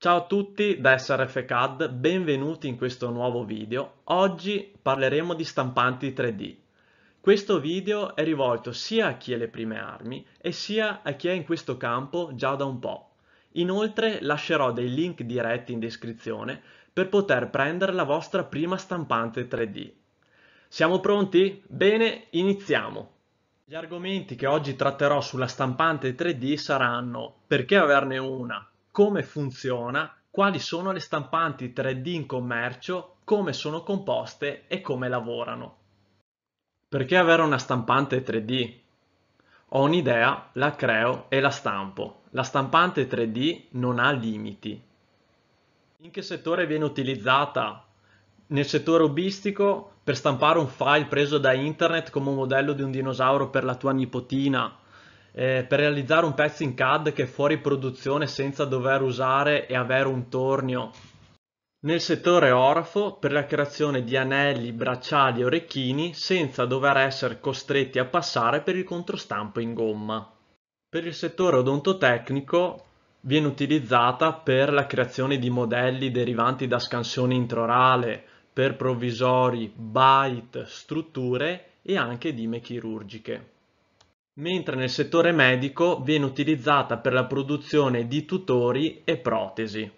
Ciao a tutti da SRFCAD, benvenuti in questo nuovo video. Oggi parleremo di stampanti 3D. Questo video è rivolto sia a chi ha le prime armi e sia a chi è in questo campo già da un po'. Inoltre lascerò dei link diretti in descrizione per poter prendere la vostra prima stampante 3D. Siamo pronti? Bene, iniziamo! Gli argomenti che oggi tratterò sulla stampante 3D saranno perché averne una, come funziona, quali sono le stampanti 3D in commercio, come sono composte e come lavorano. Perché avere una stampante 3D? Ho un'idea, la creo e la stampo. La stampante 3D non ha limiti. In che settore viene utilizzata? Nel settore hobbistico per stampare un file preso da internet come un modello di un dinosauro per la tua nipotina eh, per realizzare un pezzo in CAD che è fuori produzione senza dover usare e avere un tornio. Nel settore orafo per la creazione di anelli, bracciali e orecchini senza dover essere costretti a passare per il controstampo in gomma. Per il settore odontotecnico viene utilizzata per la creazione di modelli derivanti da scansione introrale, per provvisori, bite, strutture e anche dime chirurgiche mentre nel settore medico viene utilizzata per la produzione di tutori e protesi.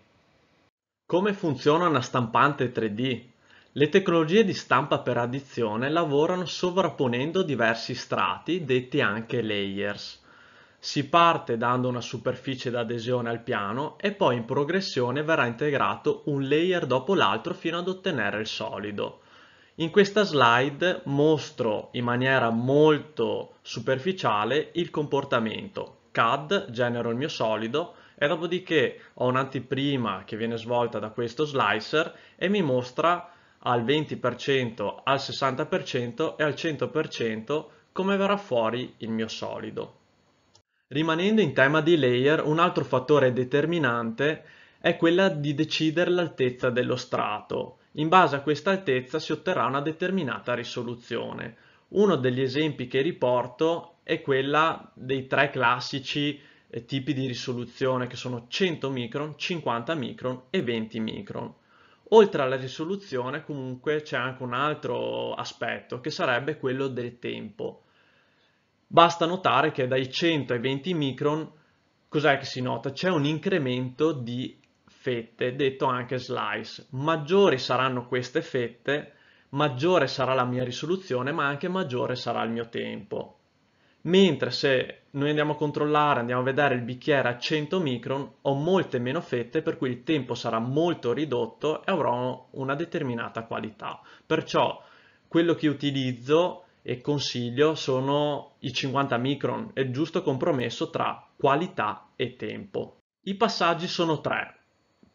Come funziona una stampante 3D? Le tecnologie di stampa per addizione lavorano sovrapponendo diversi strati, detti anche layers. Si parte dando una superficie d'adesione al piano e poi in progressione verrà integrato un layer dopo l'altro fino ad ottenere il solido. In questa slide mostro in maniera molto superficiale il comportamento. CAD, genero il mio solido e dopodiché ho un'antiprima che viene svolta da questo slicer e mi mostra al 20%, al 60% e al 100% come verrà fuori il mio solido. Rimanendo in tema di layer, un altro fattore determinante è quella di decidere l'altezza dello strato. In base a questa altezza si otterrà una determinata risoluzione. Uno degli esempi che riporto è quella dei tre classici eh, tipi di risoluzione che sono 100 micron, 50 micron e 20 micron. Oltre alla risoluzione comunque c'è anche un altro aspetto che sarebbe quello del tempo. Basta notare che dai 100 ai 20 micron cos'è che si nota? C'è un incremento di fette, detto anche slice. Maggiori saranno queste fette, maggiore sarà la mia risoluzione, ma anche maggiore sarà il mio tempo. Mentre se noi andiamo a controllare, andiamo a vedere il bicchiere a 100 micron, ho molte meno fette, per cui il tempo sarà molto ridotto e avrò una determinata qualità. Perciò quello che utilizzo e consiglio sono i 50 micron, è il giusto compromesso tra qualità e tempo. I passaggi sono tre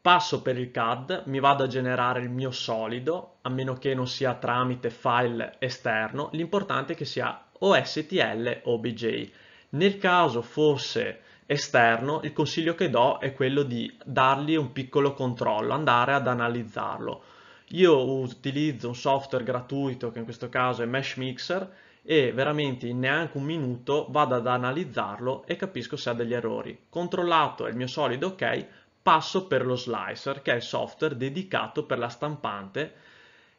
passo per il CAD, mi vado a generare il mio solido, a meno che non sia tramite file esterno, l'importante è che sia o STL o BJ. Nel caso fosse esterno, il consiglio che do è quello di dargli un piccolo controllo, andare ad analizzarlo. Io utilizzo un software gratuito, che in questo caso è Mesh Mixer, e veramente in neanche un minuto vado ad analizzarlo e capisco se ha degli errori. Controllato è il mio solido ok, passo per lo slicer, che è il software dedicato per la stampante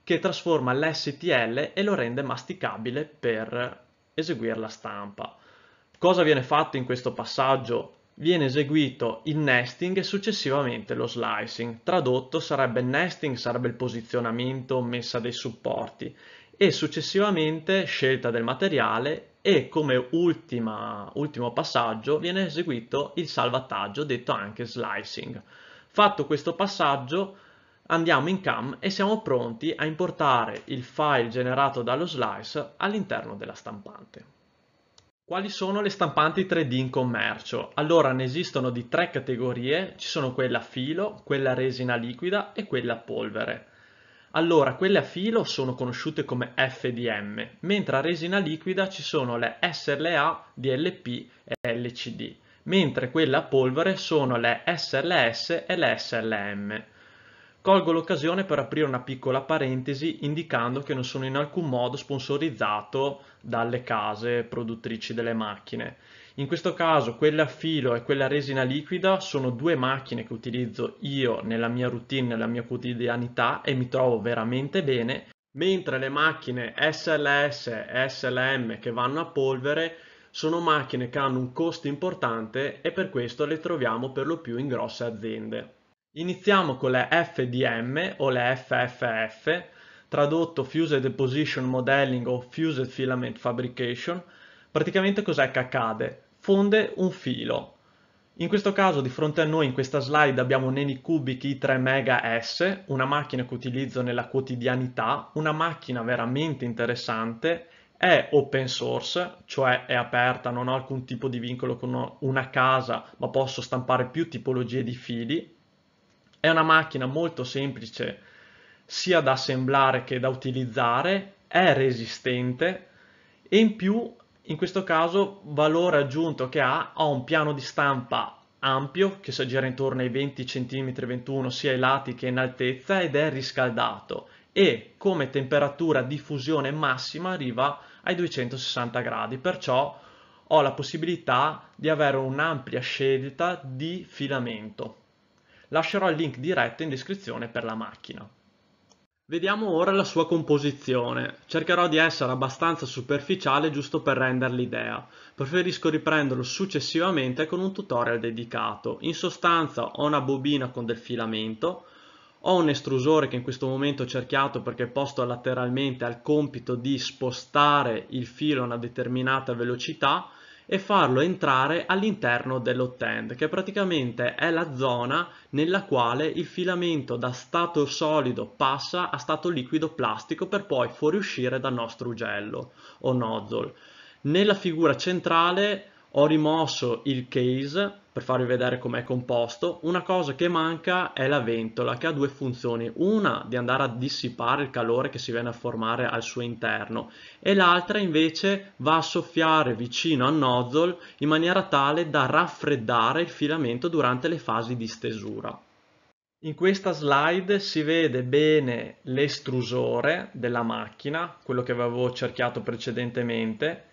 che trasforma l'STL e lo rende masticabile per eseguire la stampa. Cosa viene fatto in questo passaggio? Viene eseguito il nesting e successivamente lo slicing. Tradotto sarebbe nesting, sarebbe il posizionamento, messa dei supporti e successivamente scelta del materiale e come ultima, ultimo passaggio viene eseguito il salvataggio, detto anche slicing. Fatto questo passaggio andiamo in CAM e siamo pronti a importare il file generato dallo slice all'interno della stampante. Quali sono le stampanti 3D in commercio? Allora ne esistono di tre categorie, ci sono quella filo, quella resina liquida e quella polvere. Allora, quelle a filo sono conosciute come FDM, mentre a resina liquida ci sono le SLA, DLP e LCD, mentre quelle a polvere sono le SLS e le SLM. Colgo l'occasione per aprire una piccola parentesi indicando che non sono in alcun modo sponsorizzato dalle case produttrici delle macchine. In questo caso quella a filo e quella a resina liquida sono due macchine che utilizzo io nella mia routine, nella mia quotidianità e mi trovo veramente bene, mentre le macchine SLS e SLM che vanno a polvere sono macchine che hanno un costo importante e per questo le troviamo per lo più in grosse aziende. Iniziamo con le FDM o le FFF, tradotto Fused Deposition Modelling o Fused Filament Fabrication, praticamente cos'è che accade? fonde un filo. In questo caso di fronte a noi in questa slide abbiamo Neni Cubic i3 Mega S, una macchina che utilizzo nella quotidianità, una macchina veramente interessante, è open source, cioè è aperta, non ho alcun tipo di vincolo con una casa, ma posso stampare più tipologie di fili. È una macchina molto semplice sia da assemblare che da utilizzare, è resistente e in più in questo caso valore aggiunto che ha, ha un piano di stampa ampio che si aggira intorno ai 20 cm 21 sia ai lati che in altezza ed è riscaldato e come temperatura di fusione massima arriva ai 260 gradi, perciò ho la possibilità di avere un'ampia scelta di filamento. Lascerò il link diretto in descrizione per la macchina. Vediamo ora la sua composizione. Cercherò di essere abbastanza superficiale giusto per rendere l'idea. Preferisco riprenderlo successivamente con un tutorial dedicato. In sostanza ho una bobina con del filamento, ho un estrusore che in questo momento ho cerchiato perché è posto lateralmente al compito di spostare il filo a una determinata velocità e farlo entrare all'interno dell'hot end, che praticamente è la zona nella quale il filamento da stato solido passa a stato liquido plastico per poi fuoriuscire dal nostro ugello o nozzle. Nella figura centrale ho rimosso il case per farvi vedere com'è composto, una cosa che manca è la ventola che ha due funzioni, una di andare a dissipare il calore che si viene a formare al suo interno e l'altra invece va a soffiare vicino al nozzle in maniera tale da raffreddare il filamento durante le fasi di stesura. In questa slide si vede bene l'estrusore della macchina, quello che avevo cerchiato precedentemente,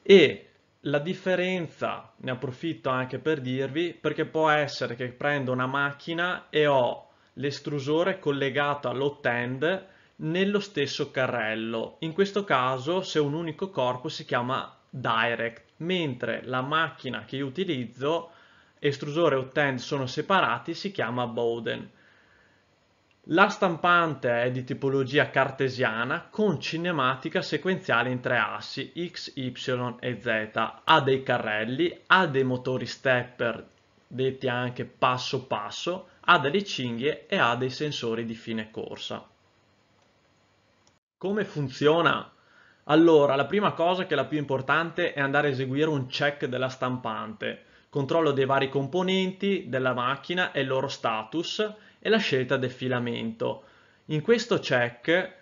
e la differenza, ne approfitto anche per dirvi, perché può essere che prendo una macchina e ho l'estrusore collegato all'hot end nello stesso carrello. In questo caso, se un unico corpo, si chiama direct, mentre la macchina che io utilizzo, estrusore e hot end sono separati, si chiama Bowden. La stampante è di tipologia cartesiana con cinematica sequenziale in tre assi X, Y e Z. Ha dei carrelli, ha dei motori stepper detti anche passo passo, ha delle cinghie e ha dei sensori di fine corsa. Come funziona? Allora, la prima cosa che è la più importante è andare a eseguire un check della stampante, controllo dei vari componenti della macchina e il loro status e la scelta del filamento. In questo check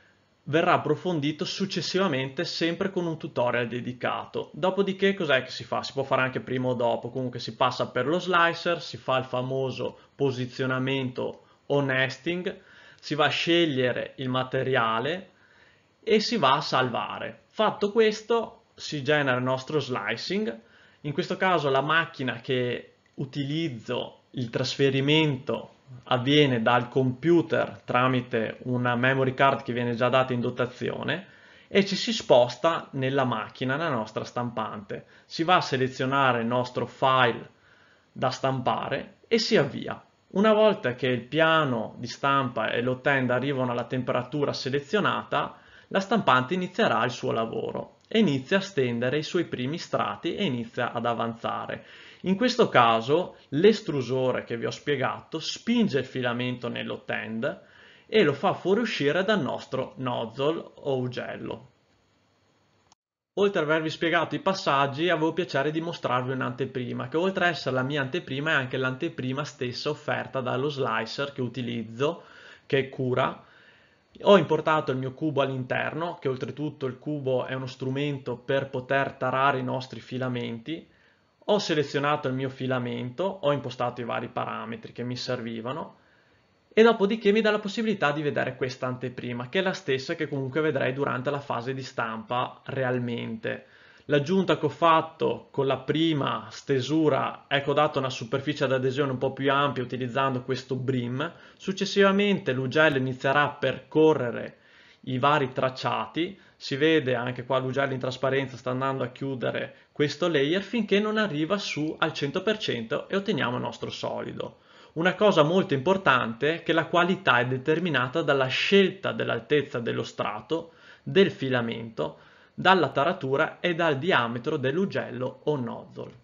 verrà approfondito successivamente sempre con un tutorial dedicato. Dopodiché cos'è che si fa? Si può fare anche prima o dopo, comunque si passa per lo slicer, si fa il famoso posizionamento o nesting, si va a scegliere il materiale e si va a salvare. Fatto questo si genera il nostro slicing, in questo caso la macchina che utilizzo il trasferimento avviene dal computer tramite una memory card che viene già data in dotazione e ci si sposta nella macchina, nella nostra stampante. Si va a selezionare il nostro file da stampare e si avvia. Una volta che il piano di stampa e l'ottenda arrivano alla temperatura selezionata, la stampante inizierà il suo lavoro e inizia a stendere i suoi primi strati e inizia ad avanzare. In questo caso l'estrusore che vi ho spiegato spinge il filamento nello tend e lo fa fuoriuscire dal nostro nozzle o ugello. Oltre ad avervi spiegato i passaggi, avevo piacere di mostrarvi un'anteprima, che oltre ad essere la mia anteprima è anche l'anteprima stessa offerta dallo slicer che utilizzo, che cura, ho importato il mio cubo all'interno, che oltretutto il cubo è uno strumento per poter tarare i nostri filamenti. Ho selezionato il mio filamento, ho impostato i vari parametri che mi servivano e dopodiché mi dà la possibilità di vedere questa anteprima, che è la stessa che comunque vedrei durante la fase di stampa realmente. L'aggiunta che ho fatto con la prima stesura è che ho dato una superficie ad adesione un po' più ampia utilizzando questo brim. Successivamente l'ugello inizierà a percorrere i vari tracciati, si vede anche qua l'ugello in trasparenza sta andando a chiudere questo layer finché non arriva su al 100% e otteniamo il nostro solido. Una cosa molto importante è che la qualità è determinata dalla scelta dell'altezza dello strato, del filamento dalla taratura e dal diametro dell'ugello o nozzle.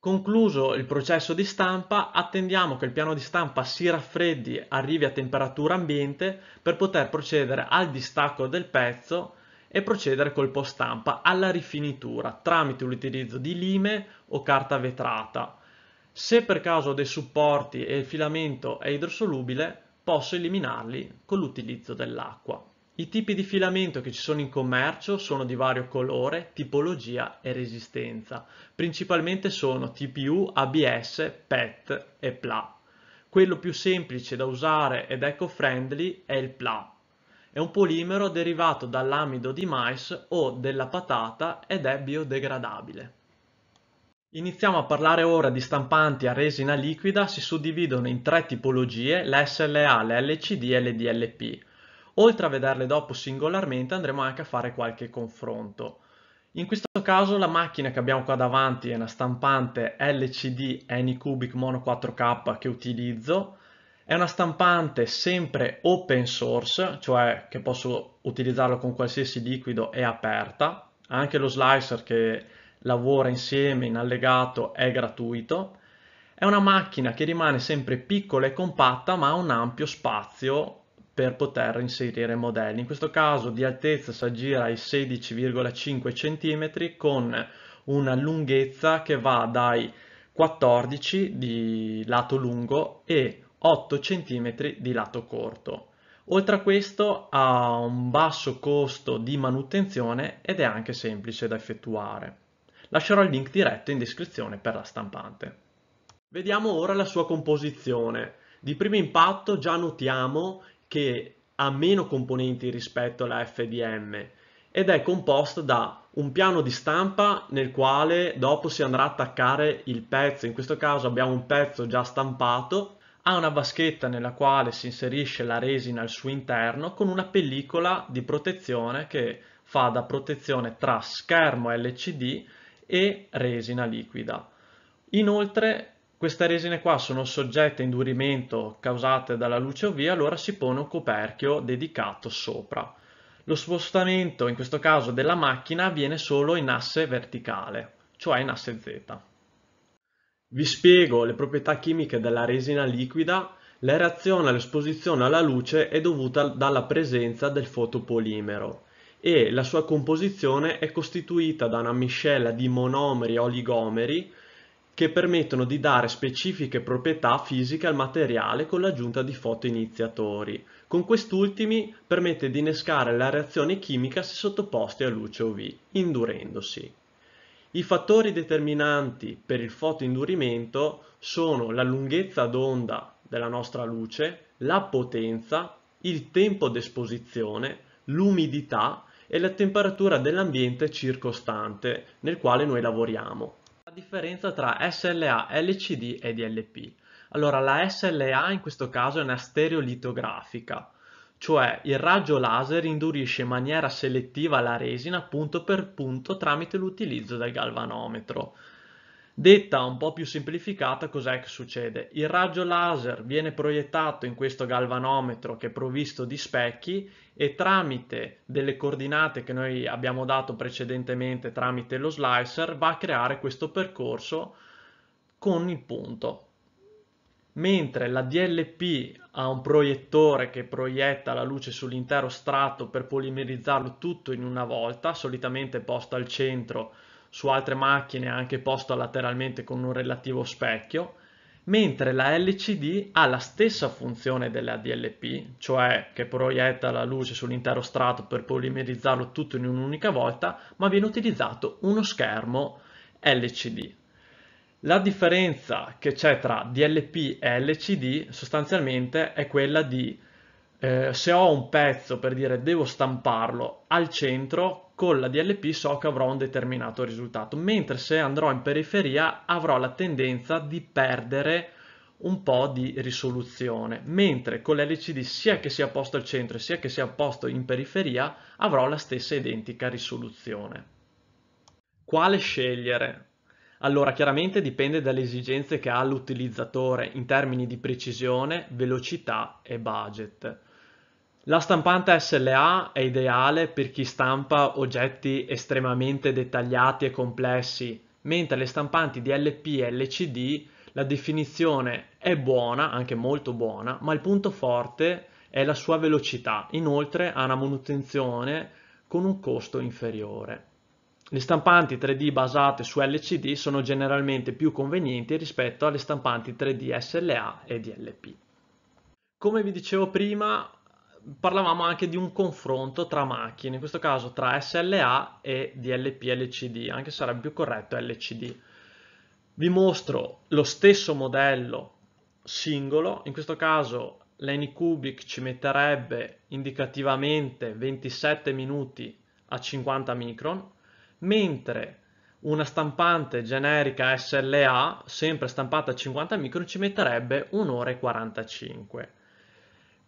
Concluso il processo di stampa, attendiamo che il piano di stampa si raffreddi, arrivi a temperatura ambiente per poter procedere al distacco del pezzo e procedere col post stampa alla rifinitura tramite l'utilizzo di lime o carta vetrata. Se per caso ho dei supporti e il filamento è idrosolubile, posso eliminarli con l'utilizzo dell'acqua. I tipi di filamento che ci sono in commercio sono di vario colore, tipologia e resistenza. Principalmente sono TPU, ABS, PET e PLA. Quello più semplice da usare ed eco-friendly è il PLA. È un polimero derivato dall'amido di mais o della patata ed è biodegradabile. Iniziamo a parlare ora di stampanti a resina liquida, si suddividono in tre tipologie, le SLA, le LCD e le DLP. Oltre a vederle dopo singolarmente andremo anche a fare qualche confronto. In questo caso la macchina che abbiamo qua davanti è una stampante LCD Anycubic Mono 4K che utilizzo, è una stampante sempre open source, cioè che posso utilizzarlo con qualsiasi liquido, e aperta. Anche lo slicer che lavora insieme in allegato è gratuito. È una macchina che rimane sempre piccola e compatta ma ha un ampio spazio per poter inserire modelli. In questo caso di altezza si aggira ai 16,5 cm con una lunghezza che va dai 14 di lato lungo e 8 cm di lato corto. Oltre a questo ha un basso costo di manutenzione ed è anche semplice da effettuare. Lascerò il link diretto in descrizione per la stampante. Vediamo ora la sua composizione. Di primo impatto già notiamo che ha meno componenti rispetto alla FDM ed è composta da un piano di stampa nel quale dopo si andrà a attaccare il pezzo, in questo caso abbiamo un pezzo già stampato, ha una vaschetta nella quale si inserisce la resina al suo interno con una pellicola di protezione che fa da protezione tra schermo LCD e resina liquida. Inoltre queste resine qua sono soggette a indurimento causate dalla luce UV, allora si pone un coperchio dedicato sopra. Lo spostamento, in questo caso, della macchina avviene solo in asse verticale, cioè in asse Z. Vi spiego le proprietà chimiche della resina liquida. La reazione all'esposizione alla luce è dovuta dalla presenza del fotopolimero e la sua composizione è costituita da una miscela di monomeri e oligomeri che permettono di dare specifiche proprietà fisiche al materiale con l'aggiunta di fotoiniziatori. Con quest'ultimi permette di innescare la reazione chimica se sottoposti a luce UV, indurendosi. I fattori determinanti per il fotoindurimento sono la lunghezza d'onda della nostra luce, la potenza, il tempo d'esposizione, l'umidità e la temperatura dell'ambiente circostante nel quale noi lavoriamo. La differenza tra SLA, LCD e DLP. Allora, la SLA in questo caso è una stereolitografica, cioè il raggio laser indurisce in maniera selettiva la resina punto per punto tramite l'utilizzo del galvanometro. Detta un po' più semplificata, cos'è che succede? Il raggio laser viene proiettato in questo galvanometro che è provvisto di specchi e tramite delle coordinate che noi abbiamo dato precedentemente tramite lo slicer va a creare questo percorso con il punto. Mentre la DLP ha un proiettore che proietta la luce sull'intero strato per polimerizzarlo tutto in una volta, solitamente posto al centro su altre macchine anche posto lateralmente con un relativo specchio, mentre la LCD ha la stessa funzione della DLP, cioè che proietta la luce sull'intero strato per polimerizzarlo tutto in un'unica volta, ma viene utilizzato uno schermo LCD. La differenza che c'è tra DLP e LCD sostanzialmente è quella di eh, se ho un pezzo per dire devo stamparlo al centro, con la DLP so che avrò un determinato risultato, mentre se andrò in periferia avrò la tendenza di perdere un po' di risoluzione, mentre con l'LCD sia che sia posto al centro sia che sia posto in periferia avrò la stessa identica risoluzione. Quale scegliere? Allora, chiaramente dipende dalle esigenze che ha l'utilizzatore in termini di precisione, velocità e budget. La stampante SLA è ideale per chi stampa oggetti estremamente dettagliati e complessi, mentre le stampanti DLP e LCD la definizione è buona, anche molto buona, ma il punto forte è la sua velocità, inoltre ha una manutenzione con un costo inferiore. Le stampanti 3D basate su LCD sono generalmente più convenienti rispetto alle stampanti 3D SLA e DLP. Come vi dicevo prima, parlavamo anche di un confronto tra macchine, in questo caso tra SLA e DLP-LCD, anche se sarebbe più corretto LCD. Vi mostro lo stesso modello singolo, in questo caso l'Anycubic ci metterebbe indicativamente 27 minuti a 50 micron, mentre una stampante generica SLA, sempre stampata a 50 micron, ci metterebbe 1 ora e 45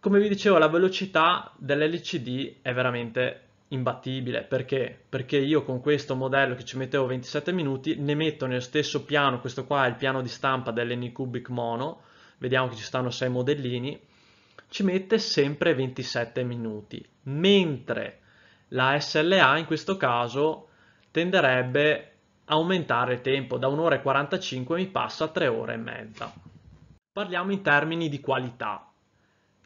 come vi dicevo, la velocità dell'LCD è veramente imbattibile. Perché? Perché io con questo modello che ci mettevo 27 minuti, ne metto nello stesso piano, questo qua è il piano di stampa dell'Anycubic Mono, vediamo che ci stanno 6 modellini, ci mette sempre 27 minuti, mentre la SLA in questo caso tenderebbe a aumentare il tempo, da 1 ora e 45 mi passa a 3 ore e mezza. Parliamo in termini di qualità.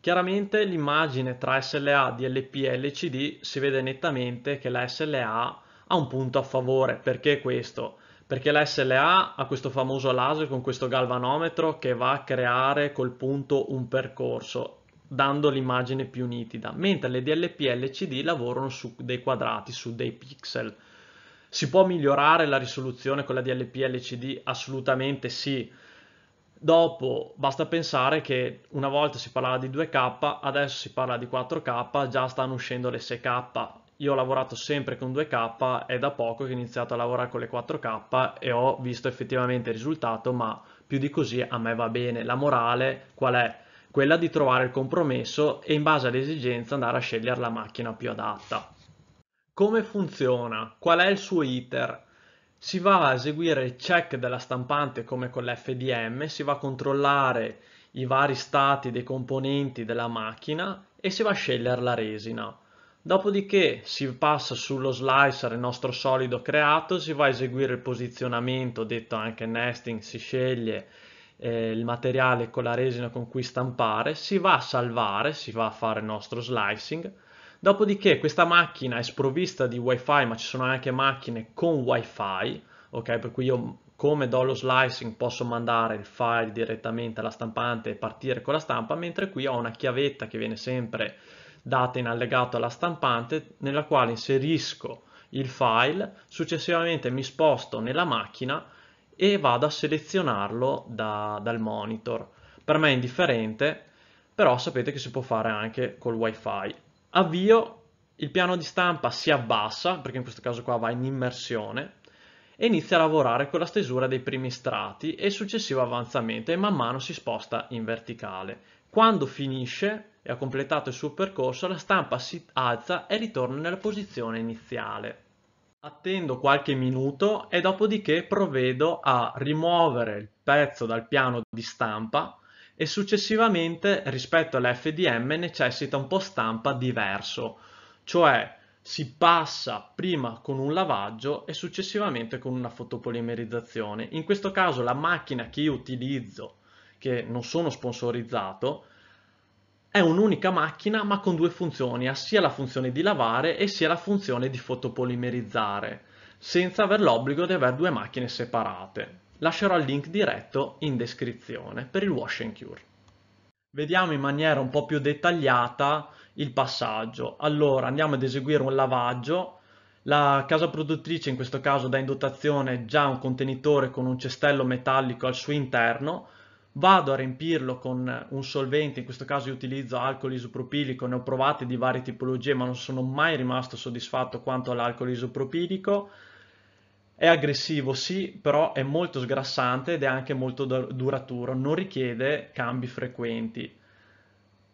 Chiaramente l'immagine tra SLA, DLP e LCD si vede nettamente che la SLA ha un punto a favore. Perché questo? Perché la SLA ha questo famoso laser con questo galvanometro che va a creare col punto un percorso, dando l'immagine più nitida, mentre le DLP e LCD lavorano su dei quadrati, su dei pixel. Si può migliorare la risoluzione con la DLP e LCD? Assolutamente sì Dopo basta pensare che una volta si parlava di 2K, adesso si parla di 4K, già stanno uscendo le 6K. Io ho lavorato sempre con 2K, è da poco che ho iniziato a lavorare con le 4K e ho visto effettivamente il risultato, ma più di così a me va bene. La morale qual è? Quella di trovare il compromesso e in base all'esigenza andare a scegliere la macchina più adatta. Come funziona? Qual è il suo iter? si va a eseguire il check della stampante come con l'FDM, si va a controllare i vari stati dei componenti della macchina e si va a scegliere la resina. Dopodiché si passa sullo slicer il nostro solido creato, si va a eseguire il posizionamento, detto anche nesting, si sceglie eh, il materiale con la resina con cui stampare, si va a salvare, si va a fare il nostro slicing, Dopodiché questa macchina è sprovvista di wifi, ma ci sono anche macchine con wifi, ok? Per cui io come do lo slicing posso mandare il file direttamente alla stampante e partire con la stampa, mentre qui ho una chiavetta che viene sempre data in allegato alla stampante nella quale inserisco il file, successivamente mi sposto nella macchina e vado a selezionarlo da, dal monitor. Per me è indifferente, però sapete che si può fare anche col wifi avvio, il piano di stampa si abbassa, perché in questo caso qua va in immersione, e inizia a lavorare con la stesura dei primi strati e successivo avanzamento e man mano si sposta in verticale. Quando finisce e ha completato il suo percorso, la stampa si alza e ritorna nella posizione iniziale. Attendo qualche minuto e dopodiché provvedo a rimuovere il pezzo dal piano di stampa e successivamente rispetto all'FDM necessita un po' stampa diverso, cioè si passa prima con un lavaggio e successivamente con una fotopolimerizzazione. In questo caso la macchina che io utilizzo, che non sono sponsorizzato, è un'unica macchina ma con due funzioni, ha sia la funzione di lavare e sia la funzione di fotopolimerizzare, senza aver l'obbligo di avere due macchine separate. Lascerò il link diretto in descrizione per il wash and cure. Vediamo in maniera un po' più dettagliata il passaggio. Allora andiamo ad eseguire un lavaggio. La casa produttrice in questo caso dà in dotazione già un contenitore con un cestello metallico al suo interno. Vado a riempirlo con un solvente, in questo caso io utilizzo alcol isopropilico, ne ho provate di varie tipologie ma non sono mai rimasto soddisfatto quanto all'alcol isopropilico. È aggressivo, sì, però è molto sgrassante ed è anche molto duraturo, non richiede cambi frequenti.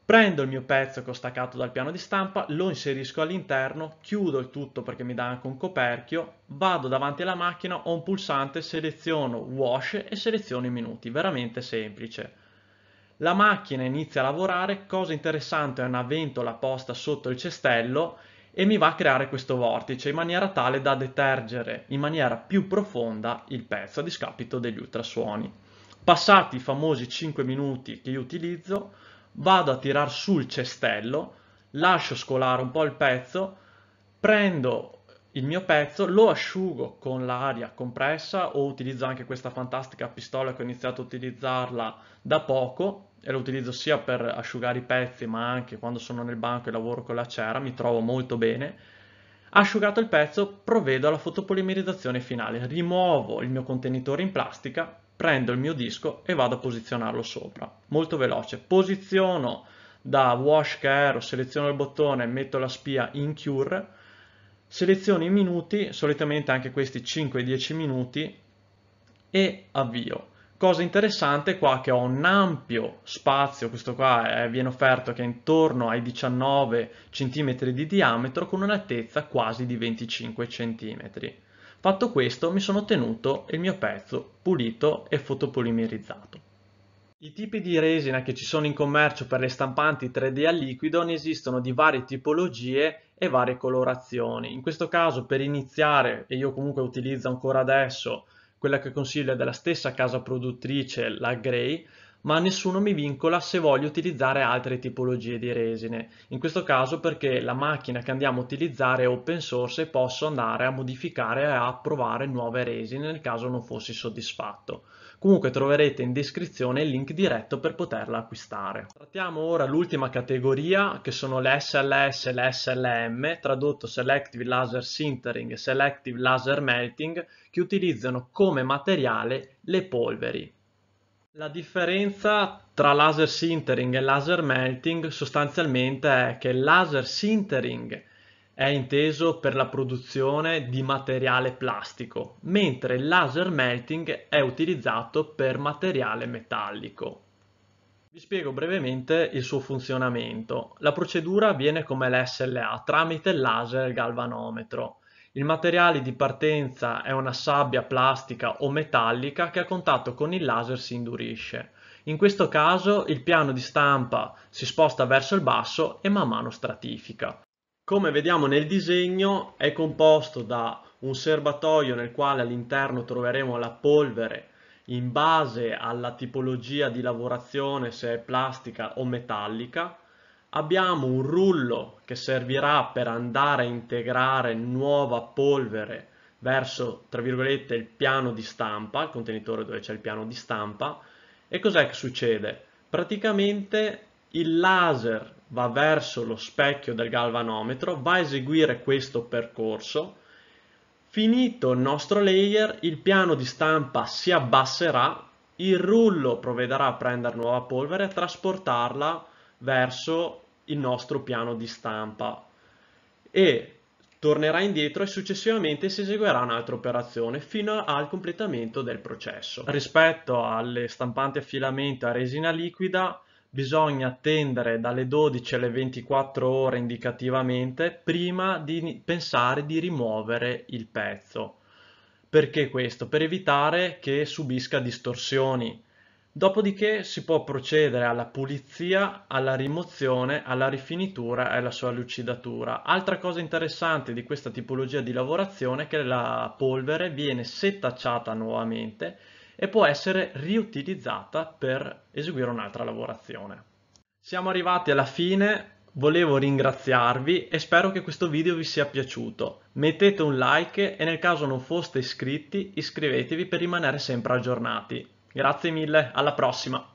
Prendo il mio pezzo che ho staccato dal piano di stampa, lo inserisco all'interno, chiudo il tutto perché mi dà anche un coperchio, vado davanti alla macchina, ho un pulsante, seleziono wash e seleziono i minuti, veramente semplice. La macchina inizia a lavorare, cosa interessante è una ventola posta sotto il cestello e mi va a creare questo vortice in maniera tale da detergere in maniera più profonda il pezzo a discapito degli ultrasuoni. Passati i famosi 5 minuti che io utilizzo, vado a tirar su il cestello, lascio scolare un po' il pezzo, prendo il mio pezzo, lo asciugo con l'aria compressa o utilizzo anche questa fantastica pistola che ho iniziato a utilizzarla da poco e lo utilizzo sia per asciugare i pezzi ma anche quando sono nel banco e lavoro con la cera, mi trovo molto bene. Asciugato il pezzo provvedo alla fotopolimerizzazione finale, rimuovo il mio contenitore in plastica, prendo il mio disco e vado a posizionarlo sopra, molto veloce, posiziono da wash che seleziono il bottone, metto la spia in cure, seleziono i minuti, solitamente anche questi 5-10 minuti e avvio. Cosa interessante qua che ho un ampio spazio, questo qua eh, viene offerto che è intorno ai 19 cm di diametro con un'altezza quasi di 25 cm. Fatto questo mi sono ottenuto il mio pezzo pulito e fotopolimerizzato. I tipi di resina che ci sono in commercio per le stampanti 3D a liquido ne esistono di varie tipologie e varie colorazioni. In questo caso per iniziare, e io comunque utilizzo ancora adesso, quella che consiglia della stessa casa produttrice, la Grey, ma nessuno mi vincola se voglio utilizzare altre tipologie di resine, in questo caso perché la macchina che andiamo a utilizzare è open source e posso andare a modificare e a provare nuove resine nel caso non fossi soddisfatto. Comunque troverete in descrizione il link diretto per poterla acquistare. Trattiamo ora l'ultima categoria che sono le SLS e le SLM, tradotto Selective Laser Sintering e Selective Laser Melting, che utilizzano come materiale le polveri. La differenza tra laser sintering e laser melting sostanzialmente è che il laser sintering è inteso per la produzione di materiale plastico, mentre il laser melting è utilizzato per materiale metallico. Vi spiego brevemente il suo funzionamento. La procedura avviene come l'SLA tramite il laser galvanometro. Il materiale di partenza è una sabbia plastica o metallica che a contatto con il laser si indurisce. In questo caso il piano di stampa si sposta verso il basso e man mano stratifica. Come vediamo nel disegno è composto da un serbatoio nel quale all'interno troveremo la polvere in base alla tipologia di lavorazione se è plastica o metallica. Abbiamo un rullo che servirà per andare a integrare nuova polvere verso, tra virgolette, il piano di stampa, il contenitore dove c'è il piano di stampa. E cos'è che succede? Praticamente il laser va verso lo specchio del galvanometro, va a eseguire questo percorso, finito il nostro layer il piano di stampa si abbasserà, il rullo provvederà a prendere nuova polvere e a trasportarla verso il nostro piano di stampa e tornerà indietro e successivamente si eseguirà un'altra operazione fino al completamento del processo. Rispetto alle stampanti a filamento a resina liquida bisogna attendere dalle 12 alle 24 ore indicativamente prima di pensare di rimuovere il pezzo. Perché questo? Per evitare che subisca distorsioni. Dopodiché si può procedere alla pulizia, alla rimozione, alla rifinitura e alla sua lucidatura. Altra cosa interessante di questa tipologia di lavorazione è che la polvere viene setacciata nuovamente e può essere riutilizzata per eseguire un'altra lavorazione. Siamo arrivati alla fine, volevo ringraziarvi e spero che questo video vi sia piaciuto. Mettete un like e nel caso non foste iscritti iscrivetevi per rimanere sempre aggiornati. Grazie mille, alla prossima!